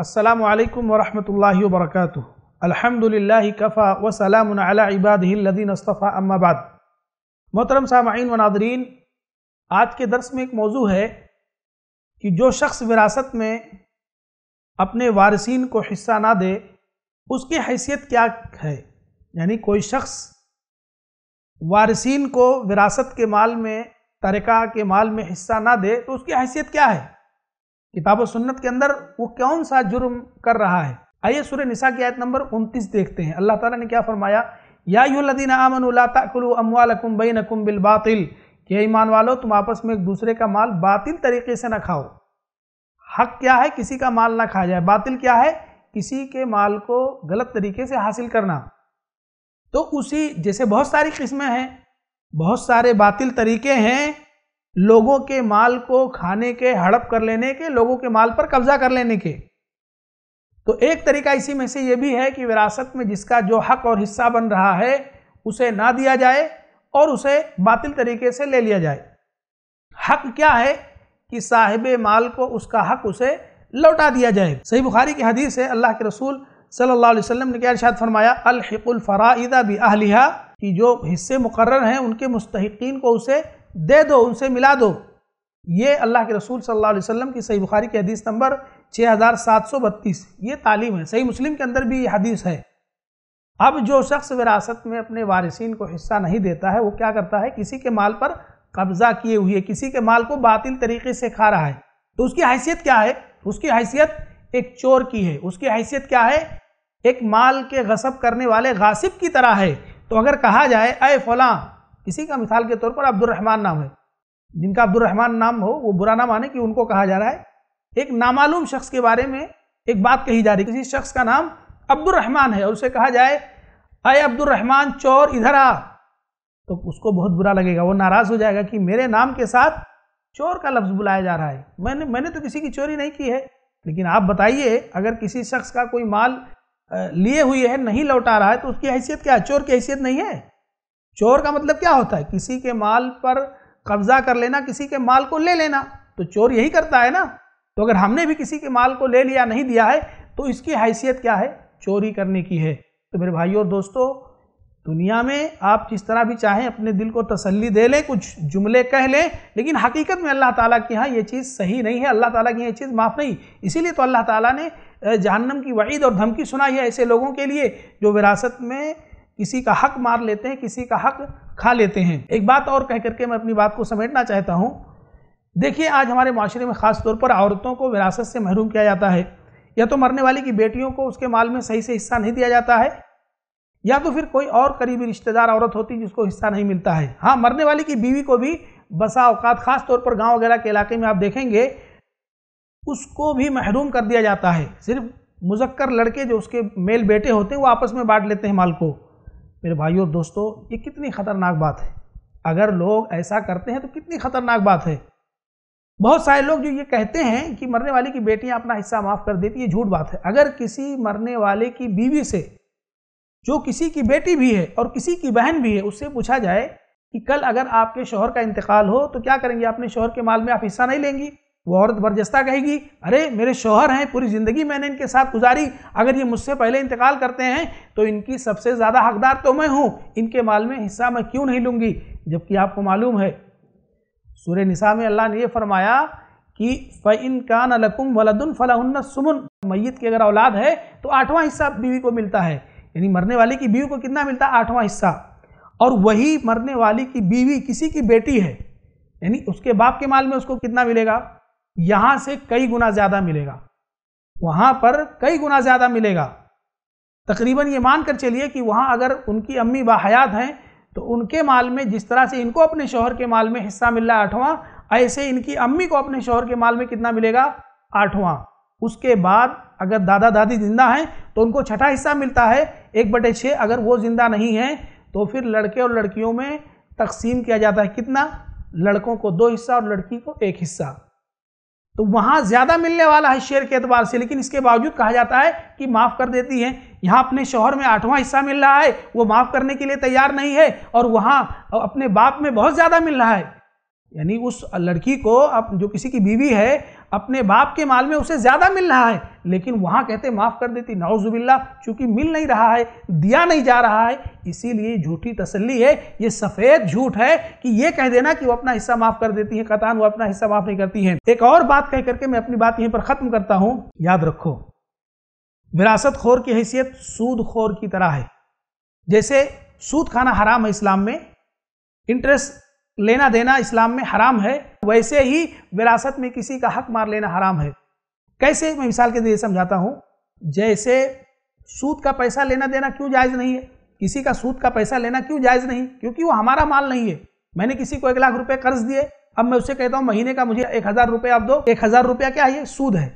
السلام عليكم ورحمة الله وبركاته الحمد لله كفى وسلام على عباده الذين اصطفى أما بعد मोहतरम सामाइन व नादरीन आज के दर्स में एक मौजू है कि जो शख्स विरासत में अपने वारसीन को हिस्सा ना दे उसकी हैसियत क्या है यानी कोई शख्स वारसीन को विरासत के माल में तरीका के माल में हिस्सा ना दे तो उसकी हैसियत क्या है किताब सुन्नत के अंदर वो कौन सा जुर्म कर रहा है आइए सूर्य निशा की आयत नंबर उनतीस देखते हैं अल्लाह ताला ने क्या फरमाया या युलदीन आमनकुलु बई नकुम बिल बातिल कि ईमान वालो तुम आपस में एक दूसरे का माल बातिल तरीके से ना खाओ हक क्या है किसी का माल ना खाया जाए बातिल क्या है किसी के माल को गलत तरीके से हासिल करना तो उसी जैसे बहुत सारी किस्में हैं बहुत सारे बातिल तरीके हैं लोगों के माल को खाने के हड़प कर लेने के लोगों के माल पर कब्जा कर लेने के तो एक तरीका इसी में से ये भी है कि विरासत में जिसका जो हक और हिस्सा बन रहा है उसे ना दिया जाए और उसे बातिल तरीके से ले लिया जाए हक क्या है कि साहिब माल को उसका हक उसे लौटा दिया जाए सही बुखारी की हदीस है अल्लाह के रसूल सल्लल्लाहु अलैहि वसल्लम ने क्या इरशाद फरमाया हिकुल फ़राइदा भी अहलिहा कि जो हिस्से मुकर्रर हैं उनके मुस्तहिकीन को उसे दे दो उनसे मिला दो ये अल्लाह के रसूल सल्लल्लाहु अलैहि वसल्लम की सही बुखारी की हदीस नंबर 6732 ये तालीम है सही मुस्लिम के अंदर भी ये हदीस है अब जो शख्स विरासत में अपने वारसिन को हिस्सा नहीं देता है वो क्या करता है किसी के माल पर कब्जा किए हुए किसी के माल को बातिल तरीके से खा रहा है तो उसकी हैसियत क्या है उसकी हैसियत एक चोर की है उसकी हैसियत क्या है एक माल के गसब करने वाले गासिब की तरह है तो अगर कहा जाए अय फलां इसी का मिसाल के तौर पर अब्दुलरहमान नाम है जिनका अब्दुलरहमान नाम हो वो बुरा नाम आने कि उनको कहा जा रहा है एक नामालूम शख्स के बारे में एक बात कही जा रही है किसी शख्स का नाम अब्दुलरहमान है और उसे कहा जाए अय अब्दुलरहमान चोर इधर आ तो उसको बहुत बुरा लगेगा वो नाराज़ हो जाएगा कि मेरे नाम के साथ चोर का लफ्ज़ बुलाया जा रहा है मैंने मैंने तो किसी की चोरी नहीं की है लेकिन आप बताइए अगर किसी शख्स का कोई माल लिए हुए है नहीं लौटा रहा है तो उसकी हैसियत क्या है चोर की हैसियत नहीं है चोर का मतलब क्या होता है किसी के माल पर कब्जा कर लेना किसी के माल को ले लेना तो चोर यही करता है ना तो अगर हमने भी किसी के माल को ले लिया नहीं दिया है तो इसकी हैसियत क्या है चोरी करने की है तो मेरे भाई और दोस्तों दुनिया में आप जिस तरह भी चाहें अपने दिल को तसल्ली दे लें कुछ जुमले कह लें लेकिन हकीकत में अल्लाह ताला की यहाँ ये चीज़ सही नहीं है अल्लाह ताला की ये चीज़ माफ़ नहीं इसीलिए तो अल्लाह ताला ने जहन्नम की वईद और धमकी सुनाई है ऐसे लोगों के लिए जो विरासत में किसी का हक मार लेते हैं किसी का हक खा लेते हैं एक बात और कह करके मैं अपनी बात को समेटना चाहता हूँ देखिए आज हमारे माशरे में ख़ास तौर पर औरतों को विरासत से महरूम किया जाता है या तो मरने वाली की बेटियों को उसके माल में सही से हिस्सा नहीं दिया जाता है या तो फिर कोई और करीबी रिश्तेदार औरत होती जिसको हिस्सा नहीं मिलता है हाँ मरने वाली की बीवी को भी बसा अवकात ख़ास तौर पर गाँव वगैरह के इलाके में आप देखेंगे उसको भी महरूम कर दिया जाता है सिर्फ मुजक्कर लड़के जो उसके मेल बेटे होते हैं वो आपस में बांट लेते हैं माल को मेरे भाइयों और दोस्तों ये कितनी ख़तरनाक बात है अगर लोग ऐसा करते हैं तो कितनी ख़तरनाक बात है बहुत सारे लोग जो ये कहते हैं कि मरने वाले की बेटियां अपना हिस्सा माफ़ कर देती ये झूठ बात है अगर किसी मरने वाले की बीवी से जो किसी की बेटी भी है और किसी की बहन भी है उससे पूछा जाए कि कल अगर आपके शोहर का इंतकाल हो तो क्या करेंगे अपने शोहर के माल में आप हिस्सा नहीं लेंगी वो औरत बर्जस्ता कहेगी अरे मेरे शोहर हैं पूरी ज़िंदगी मैंने इनके साथ गुजारी अगर ये मुझसे पहले इंतकाल करते हैं तो इनकी सबसे ज़्यादा हकदार तो मैं हूँ इनके माल में हिस्सा मैं क्यों नहीं लूँगी जबकि आपको मालूम है सूर्य निसा में अल्लाह ने यह फरमाया कि फ़ैन कान लकुम वलदन फलाउन सुमन मैत की अगर औलाद है तो आठवां हिस्सा बीवी को मिलता है यानी मरने वाले की बीवी को कितना मिलता है आठवां हिस्सा और वही मरने वाली की बीवी किसी की बेटी है यानी उसके बाप के माल में उसको कितना मिलेगा यहां से कई गुना ज्यादा मिलेगा वहां पर कई गुना ज्यादा मिलेगा तकरीबन ये मान कर चलिए कि वहां अगर उनकी अम्मी बाहयात हैं तो उनके माल में जिस तरह से इनको अपने शोहर के माल में हिस्सा मिल रहा है आठवां ऐसे इनकी अम्मी को अपने शोहर के माल में कितना मिलेगा आठवां उसके बाद अगर दादा दादी जिंदा हैं तो उनको छठा हिस्सा मिलता है एक बटे छः अगर वो जिंदा नहीं हैं तो फिर लड़के और लड़कियों में तकसीम किया जाता है कितना लड़कों को दो हिस्सा और लड़की को एक हिस्सा तो वहां ज़्यादा मिलने वाला है शेयर के अतबार से लेकिन इसके बावजूद कहा जाता है कि माफ़ कर देती है यहां अपने शोहर में आठवां हिस्सा मिल रहा है वो माफ़ करने के लिए तैयार नहीं है और वहां अपने बाप में बहुत ज़्यादा मिल रहा है यानी उस लड़की को अब जो किसी की बीवी है अपने बाप के माल में उसे ज़्यादा मिल रहा है लेकिन वहाँ कहते माफ़ कर देती नाउजुबिल्ला चूँकि मिल नहीं रहा है दिया नहीं जा रहा है इसीलिए झूठी तसल्ली है ये सफ़ेद झूठ है कि ये कह देना कि वो अपना हिस्सा माफ़ कर देती है कतान वो अपना हिस्सा माफ़ नहीं करती है एक और बात कह करके मैं अपनी बात यहीं पर ख़त्म करता हूँ याद रखो विरासत खोर की हैसियत सूद खोर की तरह है जैसे सूद खाना हराम है इस्लाम में इंटरेस्ट लेना देना इस्लाम में हराम है वैसे ही विरासत में किसी का हक मार लेना हराम है कैसे मैं मिसाल के जरिए समझाता हूँ जैसे सूद का पैसा लेना देना क्यों जायज़ नहीं है किसी का सूद का पैसा लेना क्यों जायज़ नहीं क्योंकि वो हमारा माल नहीं है मैंने किसी को एक लाख रुपए कर्ज दिए अब मैं उसे कहता हूँ महीने का मुझे एक हज़ार रुपये आप दो एक हज़ार रुपया क्या है सूद है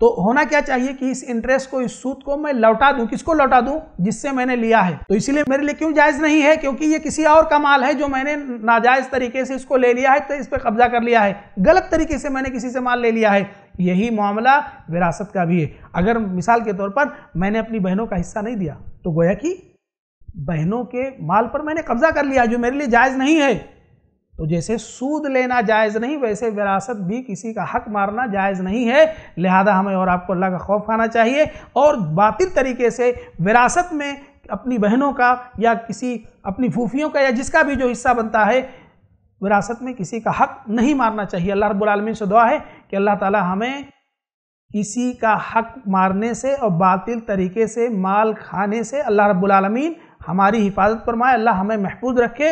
तो होना क्या चाहिए कि इस इंटरेस्ट को इस सूद को मैं लौटा दूं किसको लौटा दूं जिससे मैंने लिया है तो इसीलिए मेरे लिए क्यों जायज़ नहीं है क्योंकि ये किसी और का माल है जो मैंने नाजायज़ तरीके से इसको ले लिया है तो इस पर कब्जा कर लिया है गलत तरीके से मैंने किसी से माल ले लिया है यही मामला विरासत का भी है अगर मिसाल के तौर पर मैंने अपनी बहनों का हिस्सा नहीं दिया तो गोया कि बहनों के माल पर मैंने कब्जा कर लिया जो मेरे लिए जायज़ नहीं है तो जैसे सूद लेना जायज़ नहीं वैसे विरासत भी किसी का हक मारना जायज़ नहीं है लिहाजा हमें और आपको अल्लाह का खौफ आना चाहिए और बातिल तरीके से विरासत में अपनी बहनों का या किसी अपनी फूफियों का या जिसका भी जो हिस्सा बनता है विरासत में किसी का हक नहीं मारना चाहिए अल्लाह रब्बुल से दुआ है कि अल्लाह ताला हमें किसी का हक मारने से और बातिल तरीके से माल खाने से अल्लाह रब्बुल हमारी हिफाजत फरमाए अल्लाह हमें महफूज रखे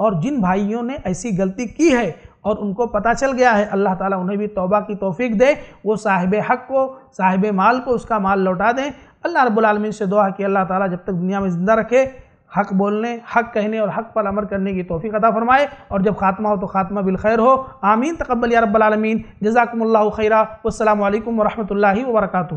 और जिन भाइयों ने ऐसी गलती की है और उनको पता चल गया है अल्लाह ताला उन्हें भी तौबा की तोफ़ी दे वो साहिब हक को साहिब माल को उसका माल लौटा दें अल्लाह रब्लमिन से दुआ कि अल्लाह ताला जब तक दुनिया में ज़िंदा रखे हक बोलने हक कहने और हक पर अमर करने की तोफ़ी अदा फरमाए और जब खात्मा हो तो खात्मा बिलखैर हो आमीन तकबल या जजाकमल खैरा वालकम वरहमल वर्का